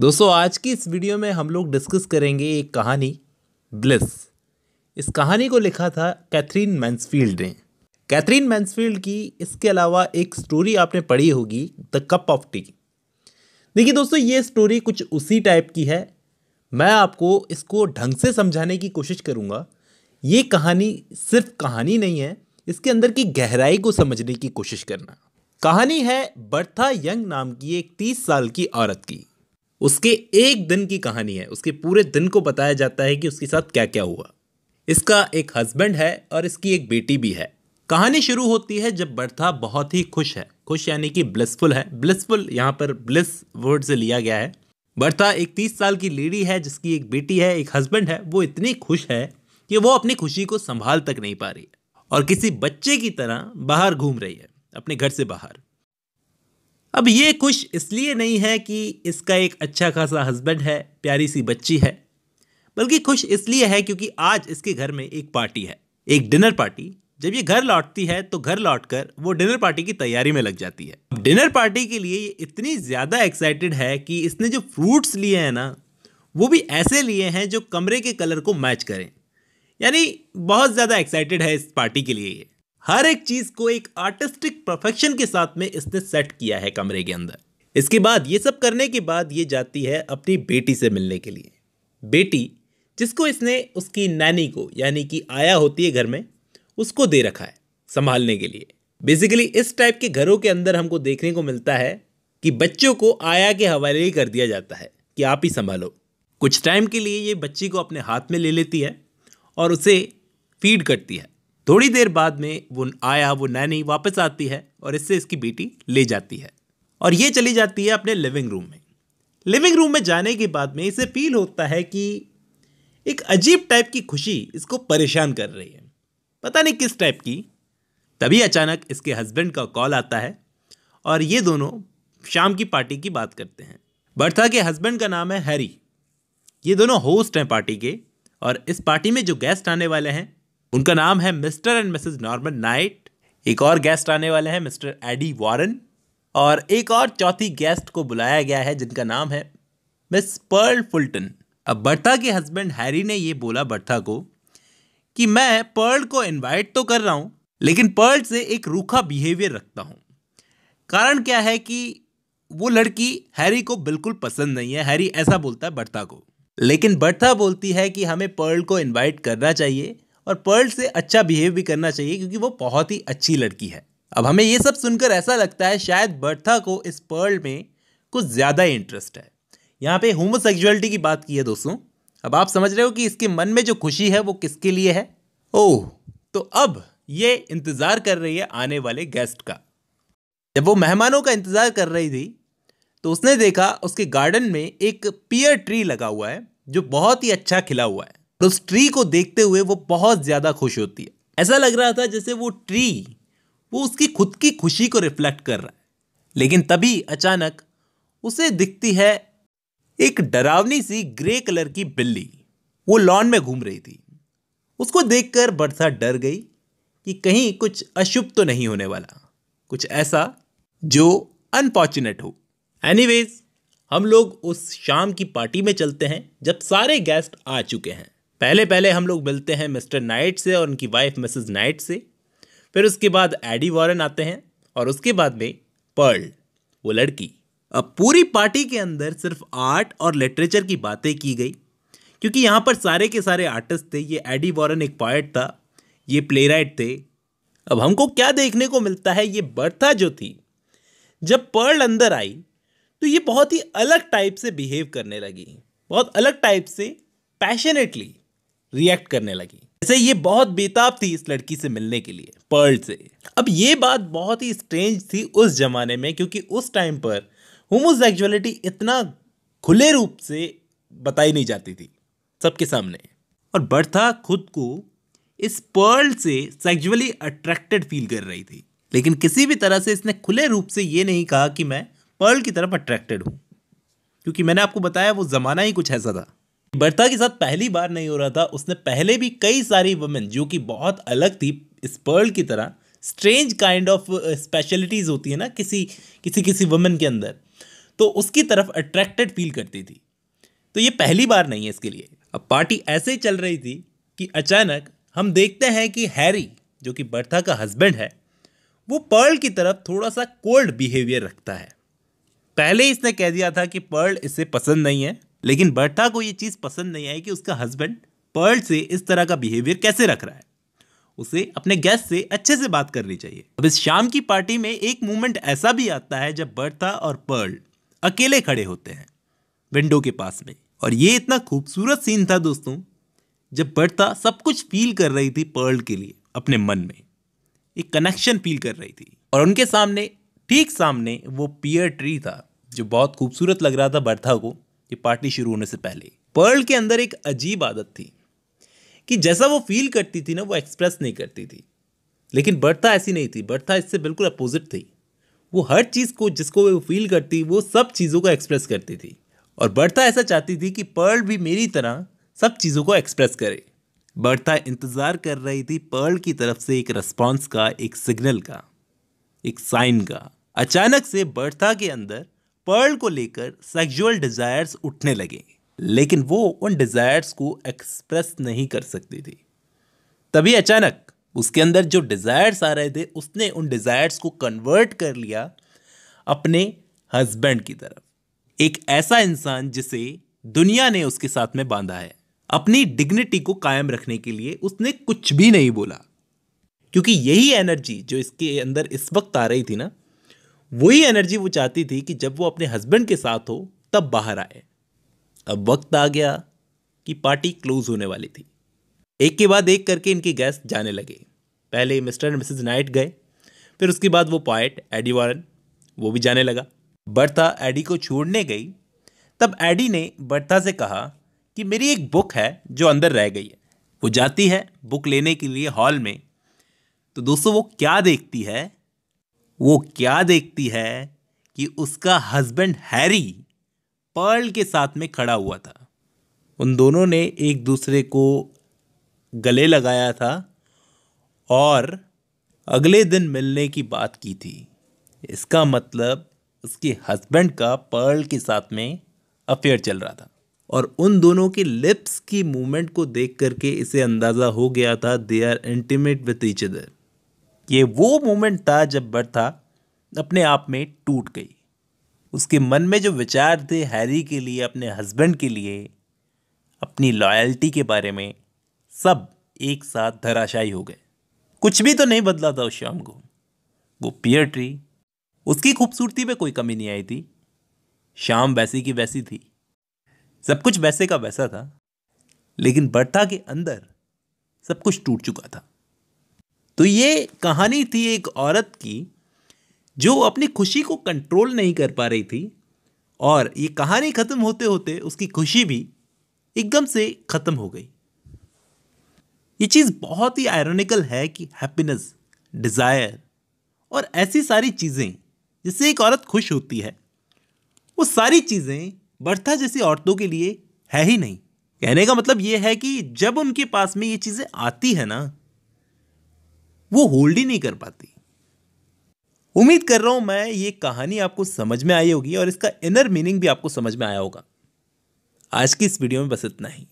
दोस्तों आज की इस वीडियो में हम लोग डिस्कस करेंगे एक कहानी ब्लिस इस कहानी को लिखा था कैथरीन मैंसफील्ड ने कैथरीन मैंसफील्ड की इसके अलावा एक स्टोरी आपने पढ़ी होगी द कप ऑफ टी देखिए दोस्तों ये स्टोरी कुछ उसी टाइप की है मैं आपको इसको ढंग से समझाने की कोशिश करूँगा ये कहानी सिर्फ कहानी नहीं है इसके अंदर की गहराई को समझने की कोशिश करना कहानी है बर्था यंग नाम की एक तीस साल की औरत की उसके एक दिन की कहानी है उसके पूरे दिन को बताया जाता है कि उसके साथ क्या क्या हुआ इसका एक हस्बैंड है और इसकी एक बेटी भी है कहानी शुरू होती है जब बर्था बहुत ही खुश है खुश यानी कि ब्लिसफुल है ब्लिसफुल यहाँ पर ब्लिस वर्ड से लिया गया है बर्था एक तीस साल की लेडी है जिसकी एक बेटी है एक हस्बैंड है वो इतनी खुश है कि वो अपनी खुशी को संभाल तक नहीं पा रही है और किसी बच्चे की तरह बाहर घूम रही है अपने घर से बाहर अब ये खुश इसलिए नहीं है कि इसका एक अच्छा खासा हस्बैंड है प्यारी सी बच्ची है बल्कि खुश इसलिए है क्योंकि आज इसके घर में एक पार्टी है एक डिनर पार्टी जब ये घर लौटती है तो घर लौटकर वो डिनर पार्टी की तैयारी में लग जाती है डिनर पार्टी के लिए ये इतनी ज़्यादा एक्साइटेड है कि इसने जो फ्रूट्स लिए हैं ना वो भी ऐसे लिए हैं जो कमरे के कलर को मैच करें यानी बहुत ज़्यादा एक्साइटेड है इस पार्टी के लिए ये हर एक चीज़ को एक आर्टिस्टिक परफेक्शन के साथ में इसने सेट किया है कमरे के अंदर इसके बाद ये सब करने के बाद ये जाती है अपनी बेटी से मिलने के लिए बेटी जिसको इसने उसकी नैनी को यानी कि आया होती है घर में उसको दे रखा है संभालने के लिए बेसिकली इस टाइप के घरों के अंदर हमको देखने को मिलता है कि बच्चों को आया के हवाले कर दिया जाता है कि आप ही संभालो कुछ टाइम के लिए ये बच्ची को अपने हाथ में ले लेती है और उसे फीड करती है थोड़ी देर बाद में वो आया वो नैनी वापस आती है और इससे इसकी बेटी ले जाती है और ये चली जाती है अपने लिविंग रूम में लिविंग रूम में जाने के बाद में इसे फील होता है कि एक अजीब टाइप की खुशी इसको परेशान कर रही है पता नहीं किस टाइप की तभी अचानक इसके हस्बैंड का कॉल आता है और ये दोनों शाम की पार्टी की बात करते हैं बर्था के हस्बैंड का नाम है हैरी ये दोनों होस्ट हैं पार्टी के और इस पार्टी में जो गेस्ट आने वाले हैं उनका नाम है Mr and Mrs Norman Knight एक और गेस्ट आने वाले हैं मिस्टर एडी वॉरन और एक और चौथी गेस्ट को बुलाया गया है जिनका नाम है मिस पर्ल फुलटन अब बर्था के हस्बैंड हैरी ने ये बोला बर्था को कि मैं पर्ल को इनवाइट तो कर रहा हूँ लेकिन पर्ल से एक रूखा बिहेवियर रखता हूँ कारण क्या है कि वो लड़की हैरी को बिल्कुल पसंद नहीं है हैरी ऐसा बोलता है बर्था को लेकिन बर्था बोलती है कि हमें पर्ल को इनवाइट करना चाहिए और पर्ल से अच्छा बिहेव भी करना चाहिए क्योंकि वो बहुत ही अच्छी लड़की है अब हमें ये सब सुनकर ऐसा लगता है शायद बर्था को इस पर्ल में कुछ ज़्यादा इंटरेस्ट है यहाँ पे होमोसेक्सुअलिटी की बात की है दोस्तों अब आप समझ रहे हो कि इसके मन में जो खुशी है वो किसके लिए है ओह तो अब ये इंतज़ार कर रही है आने वाले गेस्ट का जब वो मेहमानों का इंतज़ार कर रही थी तो उसने देखा उसके गार्डन में एक पियर ट्री लगा हुआ है जो बहुत ही अच्छा खिला हुआ है और तो उस ट्री को देखते हुए वो बहुत ज़्यादा खुश होती है ऐसा लग रहा था जैसे वो ट्री वो उसकी खुद की खुशी को रिफ्लेक्ट कर रहा है लेकिन तभी अचानक उसे दिखती है एक डरावनी सी ग्रे कलर की बिल्ली वो लॉन में घूम रही थी उसको देखकर बरसा डर गई कि कहीं कुछ अशुभ तो नहीं होने वाला कुछ ऐसा जो अनफॉर्चुनेट हो एनीवेज हम लोग उस शाम की पार्टी में चलते हैं जब सारे गेस्ट आ चुके हैं पहले पहले हम लोग मिलते हैं मिस्टर नाइट से और उनकी वाइफ मिसेस नाइट से फिर उसके बाद एडी वॉरन आते हैं और उसके बाद में पर्ल वो लड़की अब पूरी पार्टी के अंदर सिर्फ आर्ट और लिटरेचर की बातें की गई क्योंकि यहाँ पर सारे के सारे आर्टिस्ट थे ये एडी वॉरन एक पॉइट था ये प्ले थे अब हमको क्या देखने को मिलता है ये बर्था जो थी जब पर्ल अंदर आई तो ये बहुत ही अलग टाइप से बिहेव करने लगी बहुत अलग टाइप से पैशनेटली रिएक्ट करने लगी जैसे ये बहुत बेताब थी इस लड़की से मिलने के लिए पर्ल से अब ये बात बहुत ही स्ट्रेंज थी उस जमाने में क्योंकि उस टाइम पर होमोसेक्सुअलिटी इतना खुले रूप से बताई नहीं जाती थी सबके सामने और बर्था खुद को इस पर्ल से सेक्जुअली अट्रैक्टेड फील कर रही थी लेकिन किसी भी तरह से इसने खुले रूप से ये नहीं कहा कि मैं पर्ल की तरफ अट्रैक्टेड हूँ क्योंकि मैंने आपको बताया वो ज़माना ही कुछ ऐसा था बर्था के साथ पहली बार नहीं हो रहा था उसने पहले भी कई सारी वुमेन जो कि बहुत अलग थी इस पर्ल की तरह स्ट्रेंज काइंड ऑफ स्पेशलिटीज़ होती है ना किसी किसी किसी वुमेन के अंदर तो उसकी तरफ अट्रैक्टेड फील करती थी तो ये पहली बार नहीं है इसके लिए अब पार्टी ऐसे ही चल रही थी कि अचानक हम देखते हैं कि हैरी जो कि बर्था का हस्बैंड है वो पर्ल की तरफ थोड़ा सा कोल्ड बिहेवियर रखता है पहले इसने कह दिया था कि पर्ल इसे पसंद नहीं है लेकिन बर्था को ये चीज़ पसंद नहीं आई कि उसका हस्बैंड पर्ल से इस तरह का बिहेवियर कैसे रख रहा है उसे अपने गेस्ट से अच्छे से बात करनी चाहिए अब इस शाम की पार्टी में एक मोमेंट ऐसा भी आता है जब बर्था और पर्ल अकेले खड़े होते हैं विंडो के पास में और ये इतना खूबसूरत सीन था दोस्तों जब बर्था सब कुछ फील कर रही थी पर्ल के लिए अपने मन में एक कनेक्शन फील कर रही थी और उनके सामने ठीक सामने वो पियर ट्री था जो बहुत खूबसूरत लग रहा था बर्था को ये पार्टी शुरू होने से पहले पर्ल के अंदर एक अजीब आदत थी कि जैसा वो फील करती थी ना वो एक्सप्रेस नहीं करती थी लेकिन बर्था ऐसी नहीं थी बर्था इससे बिल्कुल अपोजिट थी वो हर चीज़ को जिसको वो फील करती वो सब चीज़ों को एक्सप्रेस करती थी और बर्था ऐसा चाहती थी कि पर्ल भी मेरी तरह सब चीज़ों को एक्सप्रेस करे बर्था इंतज़ार कर रही थी पर्ल की तरफ से एक रिस्पॉन्स का एक सिग्नल का एक साइन का अचानक से बर्था के अंदर पर्ल को लेकर सेक्सुअल डिज़ायर्स उठने लगे लेकिन वो उन डिज़ायर्स को एक्सप्रेस नहीं कर सकती थी तभी अचानक उसके अंदर जो डिज़ायर्स आ रहे थे उसने उन डिज़ायर्स को कन्वर्ट कर लिया अपने हस्बैंड की तरफ एक ऐसा इंसान जिसे दुनिया ने उसके साथ में बांधा है अपनी डिग्निटी को कायम रखने के लिए उसने कुछ भी नहीं बोला क्योंकि यही एनर्जी जो इसके अंदर इस वक्त आ रही थी ना वही एनर्जी वो चाहती थी कि जब वो अपने हस्बैंड के साथ हो तब बाहर आए अब वक्त आ गया कि पार्टी क्लोज होने वाली थी एक के बाद एक करके इनके गेस्ट जाने लगे पहले मिस्टर एंड मिसेज नाइट गए फिर उसके बाद वो पॉइट एडी वारन वो भी जाने लगा बर्था एडी को छोड़ने गई तब एडी ने बर्था से कहा कि मेरी एक बुक है जो अंदर रह गई है वो जाती है बुक लेने के लिए हॉल में तो दोस्तों वो क्या देखती है वो क्या देखती है कि उसका हस्बैंड हैरी पर्ल के साथ में खड़ा हुआ था उन दोनों ने एक दूसरे को गले लगाया था और अगले दिन मिलने की बात की थी इसका मतलब उसके हस्बैंड का पर्ल के साथ में अफेयर चल रहा था और उन दोनों के लिप्स की मूवमेंट को देख करके इसे अंदाज़ा हो गया था they are intimate with each other ये वो मोमेंट था जब बर्था अपने आप में टूट गई उसके मन में जो विचार थे हैरी के लिए अपने हस्बैंड के लिए अपनी लॉयल्टी के बारे में सब एक साथ धराशायी हो गए कुछ भी तो नहीं बदला था उस शाम को वो पियर ट्री उसकी खूबसूरती में कोई कमी नहीं आई थी शाम वैसी की वैसी थी सब कुछ वैसे का वैसा था लेकिन बर्था के अंदर सब कुछ टूट चुका था तो ये कहानी थी एक औरत की जो अपनी खुशी को कंट्रोल नहीं कर पा रही थी और ये कहानी ख़त्म होते होते उसकी खुशी भी एकदम से ख़त्म हो गई ये चीज़ बहुत ही आयरोनिकल है कि हैप्पीनेस डिज़ायर और ऐसी सारी चीज़ें जिससे एक औरत खुश होती है वो सारी चीज़ें बर्था जैसी औरतों के लिए है ही नहीं कहने का मतलब ये है कि जब उनके पास में ये चीज़ें आती है ना वो होल्ड ही नहीं कर पाती उम्मीद कर रहा हूं मैं ये कहानी आपको समझ में आई होगी और इसका इनर मीनिंग भी आपको समझ में आया होगा आज की इस वीडियो में बस इतना ही